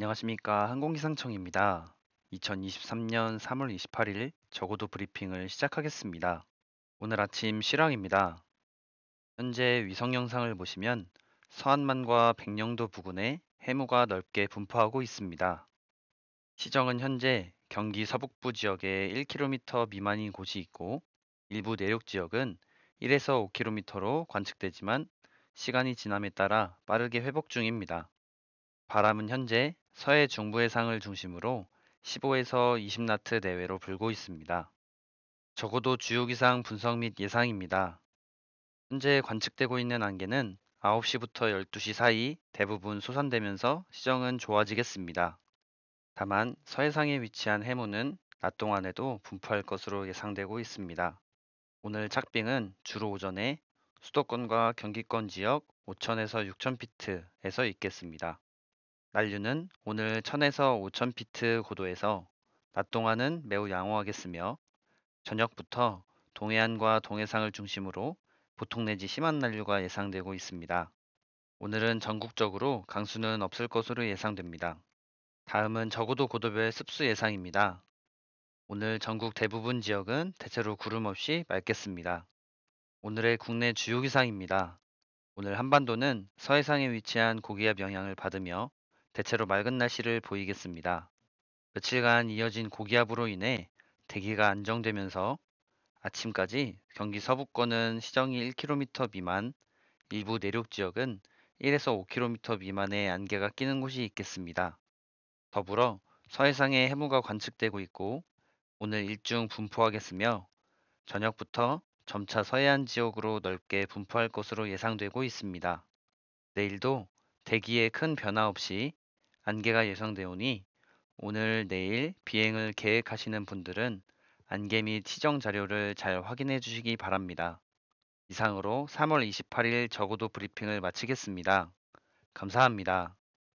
안녕하십니까. 항공기상청입니다. 2023년 3월 28일 적어도 브리핑을 시작하겠습니다. 오늘 아침 실황입니다. 현재 위성 영상을 보시면 서안만과 백령도 부근에 해무가 넓게 분포하고 있습니다. 시정은 현재 경기 서북부 지역에 1km 미만인 곳이 있고 일부 내륙 지역은 1에서 5km로 관측되지만 시간이 지남에 따라 빠르게 회복 중입니다. 바람은 현재 서해 중부 해상을 중심으로 15에서 20나트 내외로 불고 있습니다. 적어도 주요 기상 분석 및 예상입니다. 현재 관측되고 있는 안개는 9시부터 12시 사이 대부분 소산되면서 시정은 좋아지겠습니다. 다만 서해상에 위치한 해무는 낮 동안에도 분포할 것으로 예상되고 있습니다. 오늘 착빙은 주로 오전에 수도권과 경기권 지역 5천에서6천피트에서 있겠습니다. 난류는 오늘 1000에서 5000피트 고도에서 낮 동안은 매우 양호하겠으며 저녁부터 동해안과 동해상을 중심으로 보통 내지 심한 난류가 예상되고 있습니다. 오늘은 전국적으로 강수는 없을 것으로 예상됩니다. 다음은 적어도 고도별 습수 예상입니다. 오늘 전국 대부분 지역은 대체로 구름 없이 맑겠습니다. 오늘의 국내 주요 기상입니다. 오늘 한반도는 서해상에 위치한 고기압 영향을 받으며 대체로 맑은 날씨를 보이겠습니다. 며칠간 이어진 고기압으로 인해 대기가 안정되면서 아침까지 경기 서부권은 시정이 1km 미만, 일부 내륙 지역은 1에서 5km 미만의 안개가 끼는 곳이 있겠습니다. 더불어 서해상의 해무가 관측되고 있고 오늘 일중 분포하겠으며 저녁부터 점차 서해안 지역으로 넓게 분포할 것으로 예상되고 있습니다. 내일도 대기에 큰 변화 없이 안개가 예상되오니 오늘 내일 비행을 계획하시는 분들은 안개 및 시정 자료를 잘 확인해 주시기 바랍니다. 이상으로 3월 28일 적어도 브리핑을 마치겠습니다. 감사합니다.